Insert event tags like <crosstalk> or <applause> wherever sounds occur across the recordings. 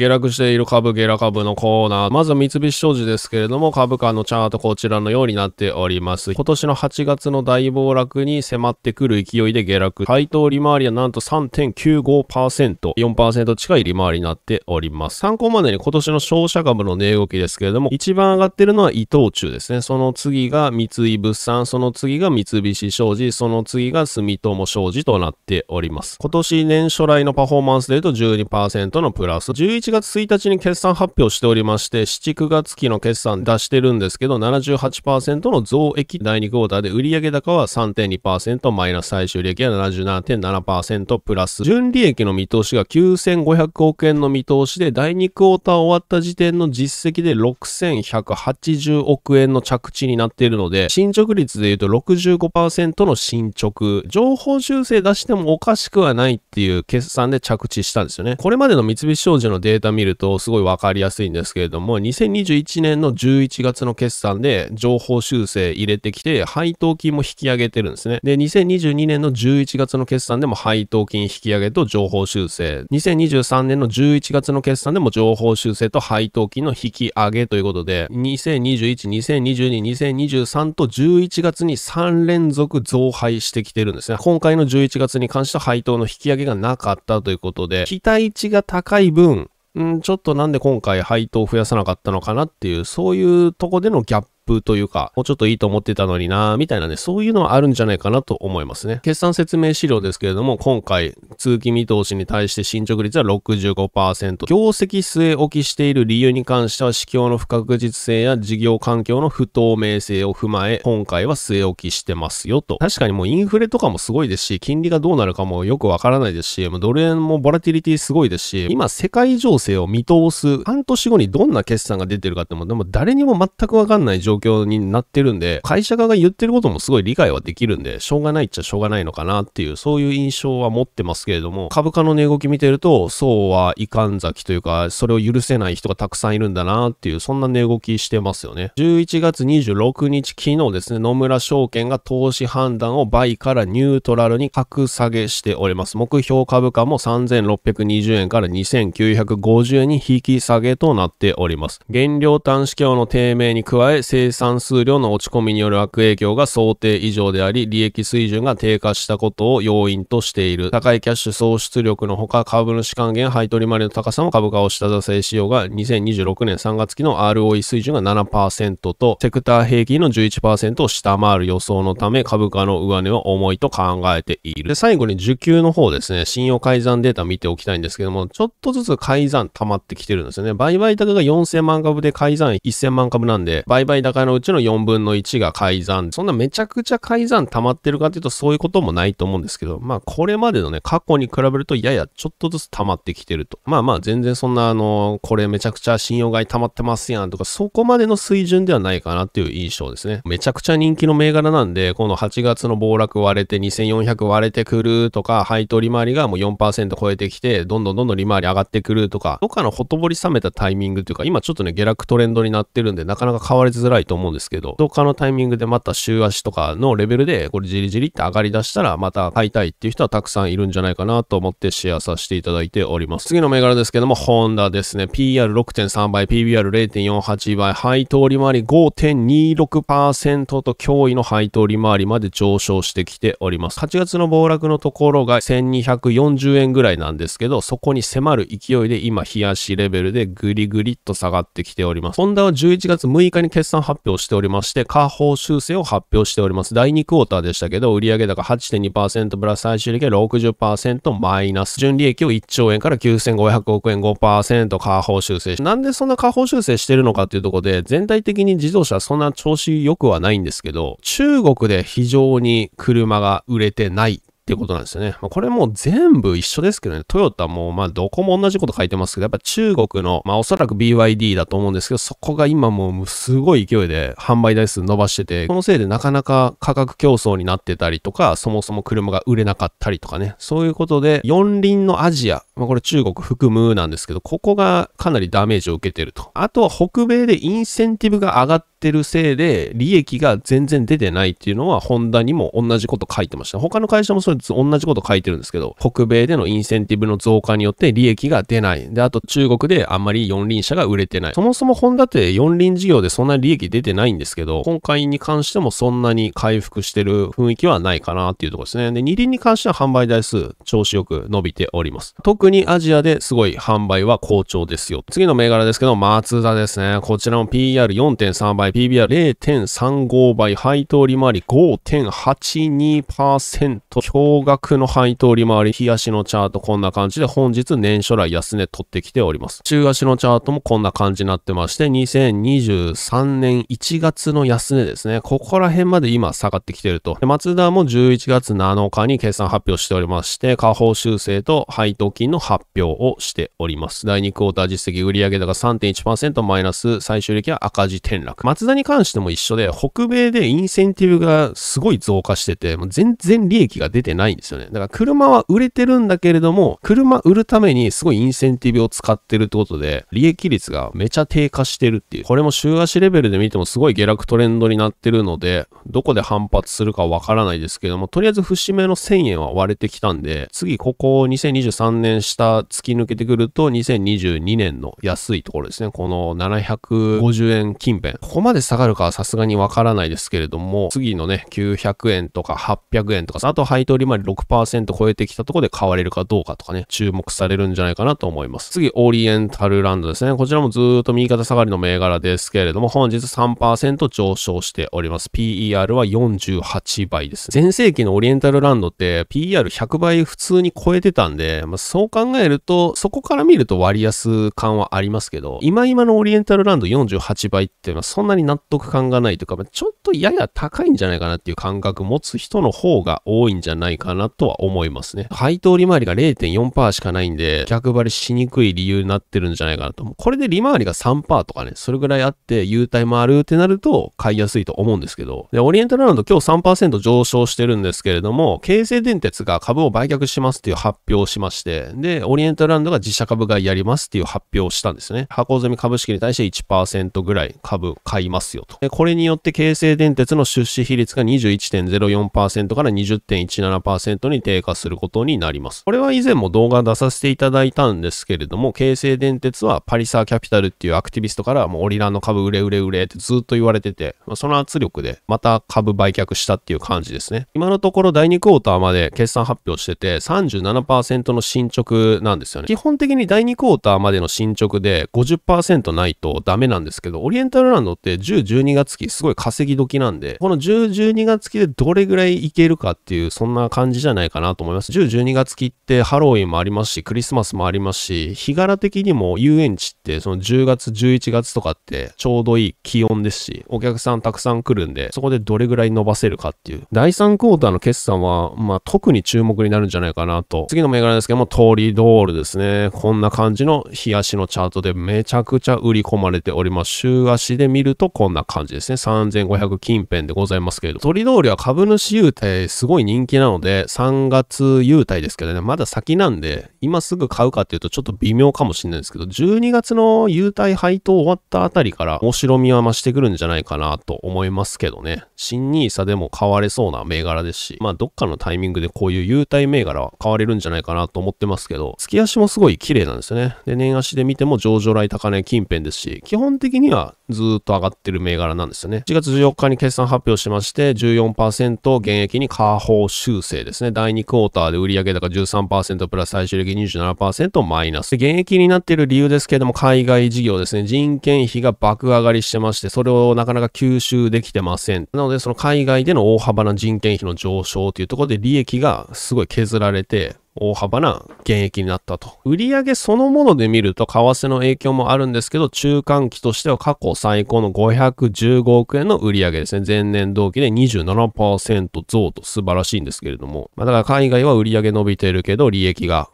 下落している株、下落株のコーナー。まずは三菱商事ですけれども、株価のチャートこちらのようになっております。今年の8月の大暴落に迫ってくる勢いで下落。配当利回りはなんと3.95%、4%近い利回りになっております。参考までに今年の商社株の値動きですけれども、一番上がってるのは伊藤忠ですね。その次が三井物産、その次が三菱商事、その次が住友商事となっております。今年年初来のパフォーマンスで言うと12%のプラス、11 8月1日に決算発表しておりまして、7、9月期の決算出してるんですけど、78%の増益第2クォーターで売上高は3.2%マイナス最終利益は77.7%プラス、純利益の見通しが9500億円の見通しで、第2クォーター終わった時点の実績で6180億円の着地になっているので、進捗率で言うと65%の進捗、情報修正出してもおかしくはないっていう決算で着地したんですよね。これまでの三菱商事のデータ見るとすごいわかりやすいんですけれども、2021年の11月の決算で情報修正入れてきて、配当金も引き上げてるんですね。で、2022年の11月の決算でも配当金引き上げと情報修正。2023年の11月の決算でも情報修正と配当金の引き上げということで、2021、2022、2023と11月に3連続増配してきてるんですね。今回の11月に関して配当の引き上げがなかったということで、期待値が高い分、ちょっとなんで今回配当を増やさなかったのかなっていう、そういうとこでのギャッププというか、もうちょっといいと思ってたのになみたいなね、そういうのはあるんじゃないかなと思いますね。決算説明資料ですけれども、今回、通期見通しに対して進捗率は65%、業績据え置きしている理由に関しては、市況の不確実性や事業環境の不透明性を踏まえ、今回は据え置きしてますよと。確かにもうインフレとかもすごいですし、金利がどうなるかもよくわからないですし、もうドル円もボラティリティすごいですし、今世界情勢を見通す、半年後にどんな決算が出てるかっても、でも誰にも全くわかんない状況況になってるんで、会社側が言ってることもすごい理解はできるんで、しょうがないっちゃしょうがないのかなっていう、そういう印象は持ってますけれども、株価の値動き見てると、そうはいかんざきというか、それを許せない人がたくさんいるんだなっていう、そんな値動きしてますよね。11月26日、昨日ですね、野村証券が投資判断を倍からニュートラルに格下げしております。目標株価も3620円から2950円に引き下げとなっております。原料単指標の低迷に加え、生生産数量の落ち込みによる悪影響が想定以上であり、利益水準が低下したことを要因としている。高いキャッシュ創出力のほか、株主還元配当利回りの高さも株価を下支えしようが、2026年3月期の ROE 水準が7%と、セクター平均の11%を下回る予想のため、株価の上値は重いと考えている。で、最後に受給の方ですね、信用改ざんデータ見ておきたいんですけども、ちょっとずつ改ざん溜まってきてるんですよね。売買高が4000万株で改ざん1000万株なんで、売買高高のうちの4分の1が改ざん。そんなめちゃくちゃ改ざん溜まってるかっていうとそういうこともないと思うんですけど、まあこれまでのね、過去に比べるとややちょっとずつ溜まってきてると。まあまあ全然そんなあの、これめちゃくちゃ信用買い溜まってますやんとか、そこまでの水準ではないかなっていう印象ですね。めちゃくちゃ人気の銘柄なんで、この8月の暴落割れて2400割れてくるとか、配当利回りがもう4%超えてきて、どんどんどんどん利回り上がってくるとか、どっかのほとぼり冷めたタイミングというか、今ちょっとね、下落トレンドになってるんで、なかなか買われづらいいと思うんですけど、どっかのタイミングでまた週足とかのレベルで、これじりじりって上がり出したら、また買いたいっていう人はたくさんいるんじゃないかなと思ってシェアさせていただいております。次の銘柄ですけども、ホンダですね。PR6.3 倍、PBR0.48 倍、配当利回り5.26%と脅威の配当利回りまで上昇してきております。8月の暴落のところが1240円ぐらいなんですけど、そこに迫る勢いで今、冷やしレベルでぐりぐりっと下がってきております。ホンダは11月6日に決算発表しておりまして、下方修正を発表しております。第2クォーターでしたけど、売上高8.2%プラス最終利益60%マイナス。純利益を1兆円から9500億円5%下方修正。なんでそんな下方修正してるのかっていうとこで、全体的に自動車そんな調子良くはないんですけど、中国で非常に車が売れてないっていうことなんですよね。まあ、これもう全部一緒ですけどね、トヨタもまあどこも同じこと書いてますけど、やっぱ中国の、まあおそらく BYD だと思うんですけど、そこが今もうすごい勢いで販売台数伸ばしてて、このせいでなかなか価格競争になってたりとか、そもそも車が売れなかったりとかね、そういうことで四輪のアジア、まあ、これ中国含むなんですけど、ここがかなりダメージを受けてると。あとは北米でインセンティブが上がってるせいで、利益が全然出てないっていうのは、ホンダにも同じこと書いてました。他の会社もそれ同じこと書いてるんですけど、北米でのインセンティブの増加によって利益が出ない。で、あと中国であんまり四輪車が売れてない。そもそもホンダって四輪事業でそんなに利益出てないんですけど、今回に関してもそんなに回復してる雰囲気はないかなっていうところですね。で、二輪に関しては販売台数、調子よく伸びております。特にアジアですごい販売は好調ですよ。次の銘柄ですけど、マツダですね。こちらも PR4.3 倍、PBR0.35 倍、配当利回り5.82%、驚愕の配当利回り、日足のチャートこんな感じで、本日年初来安値取ってきております。週足のチャートもこんな感じになってまして、2023年1月の安値ですね。ここら辺まで今下がってきてると。マツダも11月7日に決算発表しておりまして、下方修正と配当金の発表をしております。第2クォーター実績売上高3.1%マイナス、最終利益は赤字転落。松田に関しても一緒で、北米でインセンティブがすごい増加してて、もう全然利益が出てないんですよね。だから車は売れてるんだけれども、車売るためにすごいインセンティブを使ってるってことで、利益率がめちゃ低下してるっていう。これも週足レベルで見てもすごい下落トレンドになってるので、どこで反発するかわからないですけども、とりあえず節目の1000円は割れてきたんで、次ここ2023年下突き抜けてくると2022年の安いところですね。この750円近辺。ここまで下がるかはさすがにわからないですけれども、次のね、900円とか800円とか、あと配当利回り6%超えてきたところで買われるかどうかとかね、注目されるんじゃないかなと思います。次、オリエンタルランドですね。こちらもずっと右肩下がりの銘柄ですけれども、本日3%上昇しております。PER は48倍です。前世紀のオリエンタルランドって PER100 倍普通に超えてたんで、まあ、そ考えると、そこから見ると割安感はありますけど、今今のオリエンタルランド48倍っていうのはそんなに納得感がないというか、ちょっとやや高いんじゃないかなっていう感覚持つ人の方が多いんじゃないかなとは思いますね。配当利回りが0.4%しかないんで、逆張りしにくい理由になってるんじゃないかなと。これで利回りが3%とかね、それぐらいあって、優待もあるってなると買いやすいと思うんですけど、で、オリエンタルランド今日3%上昇してるんですけれども、京成電鉄が株を売却しますっていう発表をしまして、で、オリエンタルランドが自社株買いやりますっていう発表をしたんですね。箱詰み株式に対して1%ぐらい株買いますよと。これによって京成電鉄の出資比率が21.04%から20.17%に低下することになります。これは以前も動画出させていただいたんですけれども、京成電鉄はパリサーキャピタルっていうアクティビストからもうオリランの株売れ売れ売れってずっと言われてて、その圧力でまた株売却したっていう感じですね。今のところ第2クォーターまで決算発表してて37%の進捗なんですよね。基本的に第2クォーターまでの進捗で50%ないとダメなんですけど、オリエンタルランドって10、12月期すごい稼ぎ時なんで、この10、12月期でどれぐらいいけるかっていう、そんな感じじゃないかなと思います。10、12月期ってハロウィンもありますし、クリスマスもありますし、日柄的にも遊園地ってその10月、11月とかってちょうどいい気温ですし、お客さんたくさん来るんで、そこでどれぐらい伸ばせるかっていう。第3クォーターの決算は、まあ特に注目になるんじゃないかなと。次の銘柄ですけども、通りドールですね。こんな感じの日足のチャートでめちゃくちゃ売り込まれております。週足で見るとこんな感じですね。3500近辺でございますけれど。鳥通りは株主優待すごい人気なので、3月優待ですけどね、まだ先なんで、今すぐ買うかっていうとちょっと微妙かもしれないですけど、12月の優待配当終わったあたりから面白みは増してくるんじゃないかなと思いますけどね。新 nisa でも買われそうな銘柄ですし、まあどっかのタイミングでこういう優待銘柄は買われるんじゃないかなと思ってますけど、月足もすごい綺麗なんですよね。で、年足で見ても上場来高値近辺ですし、基本的にはずっと上がってる銘柄なんですよね。4月14日に決算発表しまして、14%減益に下方修正ですね。第2クォーターで売上高13%プラス最終的益27%マイナス。減益になっている理由ですけれども、海外事業ですね。人件費が爆上がりしてまして、それをなかなか吸収できてません。なので、その海外での大幅な人件費の上昇というところで利益がすごい削られて、大幅な減益になったと。売上そのもので見ると為替の影響もあるんですけど、中間期としては過去最高の515億円の売上ですね。前年同期で27%増と素晴らしいんですけれども、まあ、だから海外は売上伸びてるけど、利益が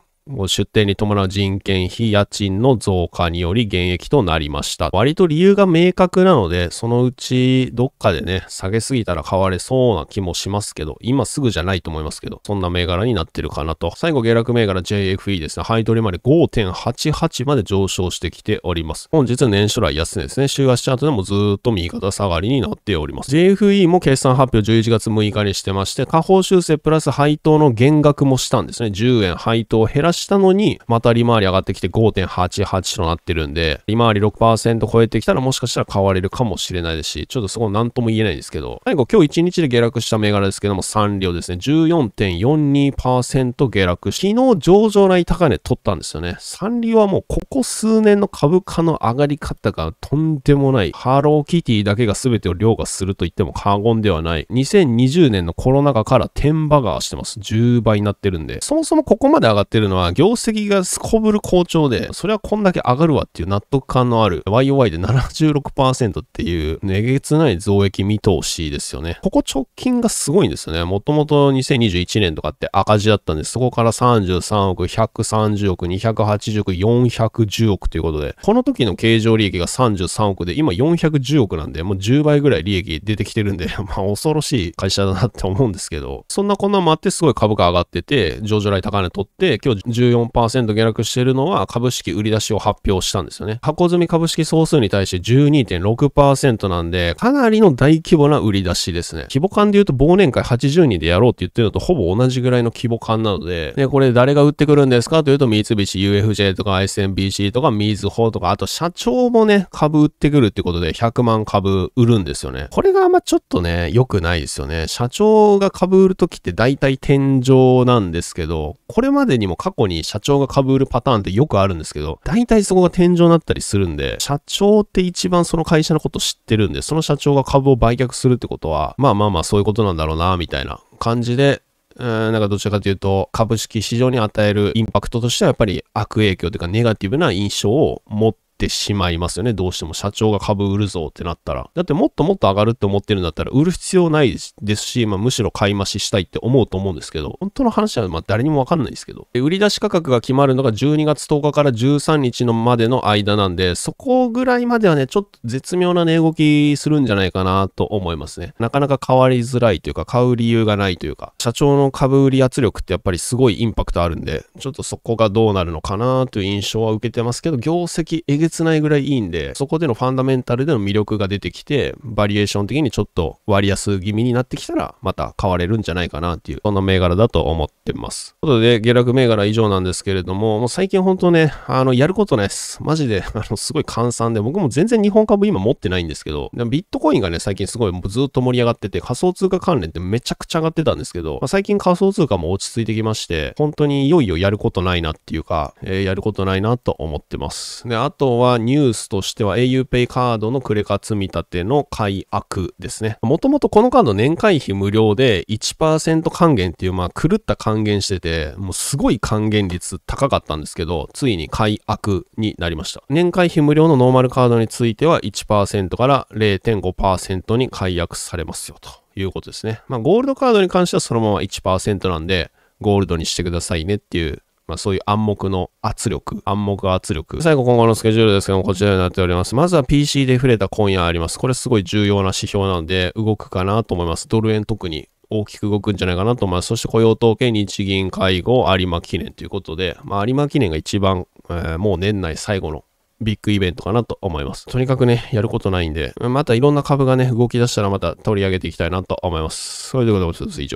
出店に伴う人件費、家賃の増加により減益となりました。割と理由が明確なので、そのうちどっかでね、下げすぎたら買われそうな気もしますけど、今すぐじゃないと思いますけど、そんな銘柄になってるかなと。最後、下落銘柄 JFE ですね。配当りまで5.88まで上昇してきております。本日年初来安値ですね。週足チャートでもずっと右肩下がりになっております。JFE も決算発表11月6日にしてまして、下方修正プラス配当の減額もしたんですね。10円配当を減らししたのに、また利回り上がってきて5.88となってるんで、利回り6%超えてきたらもしかしたら買われるかもしれないですし、ちょっとそこ何とも言えないんですけど、最後今日1日で下落した銘柄ですけども、サンですね、14.42%下落。し、昨日上場来高値取ったんですよね。サンはもうここ数年の株価の上がり方がとんでもない。ハローキティだけが全てを凌駕すると言っても過言ではない。2020年のコロナ禍からバガーしてます。10倍になってるんで、そもそもここまで上がってるのは業績がすこぶる好調で、それはこんだけ上がるわっていう納得感のある YOY で76%っていう、えげつない増益見通しですよね。ここ直近がすごいんですよね。もともと2021年とかって赤字だったんです、そこから33億、130億、280億、410億ということで、この時の経常利益が33億で、今410億なんで、もう10倍ぐらい利益出てきてるんで <laughs> まあ恐ろしい会社だなって思うんですけど、そんなこんなもあってすごい株価上がってて、上場来高値取って、今日14%下落しているのは株式売り出しを発表したんですよね。箱積み株式総数に対して12.6%なんで、かなりの大規模な売り出しですね。規模感で言うと忘年会80人でやろうって言ってるのとほぼ同じぐらいの規模感なので、で、これ誰が売ってくるんですかというと三菱 UFJ とか SMBC とかみずほとか、あと社長もね、株売ってくるってことで100万株売るんですよね。これがあんまちょっとね、良くないですよね。社長が株売るときって大体天井なんですけど、これまでにも過去方に社長が被るパターンってよくあるんですけど、大体そこが天井になったりするんで、社長って一番その会社のこと知ってるんで、その社長が株を売却するってことは、まあまあまあそういうことなんだろうな、みたいな感じで、うん、なんかどちらかというと、株式市場に与えるインパクトとしてはやっぱり悪影響というかネガティブな印象を持っててしまいますよね。どうしても社長が株売るぞってなったら。だってもっともっと上がるって思ってるんだったら売る必要ないですし、まあ、むしろ買い増ししたいって思うと思うんですけど、本当の話はま誰にもわかんないですけど。売り出し価格が決まるのが12月10日から13日のまでの間なんで、そこぐらいまではね、ちょっと絶妙な値動きするんじゃないかなと思いますね。なかなか変わりづらいというか、買う理由がないというか、社長の株売り圧力ってやっぱりすごいインパクトあるんで、ちょっとそこがどうなるのかなという印象は受けてますけど、業績げつないぐらいいいんで、そこでのファンダメンタルでの魅力が出てきて、バリエーション的にちょっと割安気味になってきたら、また買われるんじゃないかなっていう、そんな銘柄だと思ってます。ということで、下落銘柄以上なんですけれども、もう最近本当ね、あの、やることないです。マジで、<laughs> あの、すごい換算で、僕も全然日本株今持ってないんですけど、でもビットコインがね、最近すごいもうずっと盛り上がってて、仮想通貨関連ってめちゃくちゃ上がってたんですけど、まあ、最近仮想通貨も落ち着いてきまして、本当にいよいよやることないなっていうか、えー、やることないなと思ってます。で、あと、はニュースとしては auPay カードのクレカ積み立ての解約ですね。もともとこのカード年会費無料で1%還元っていう、まあ狂った還元してて、もうすごい還元率高かったんですけど、ついに解約になりました。年会費無料のノーマルカードについては1%から0.5%に解約されますよということですね。まあゴールドカードに関してはそのまま1%なんで、ゴールドにしてくださいねっていうまあ、そういう暗黙の圧力、暗黙圧力。最後、今後のスケジュールですけども、こちらになっております。まずは PC で触れた今夜あります。これすごい重要な指標なんで、動くかなと思います。ドル円特に大きく動くんじゃないかなと思います。そして雇用統計、日銀会合、有馬記念ということで、まあ、有馬記念が一番、えー、もう年内最後のビッグイベントかなと思います。とにかくね、やることないんで、またいろんな株がね、動き出したらまた取り上げていきたいなと思います。それでございます。以上。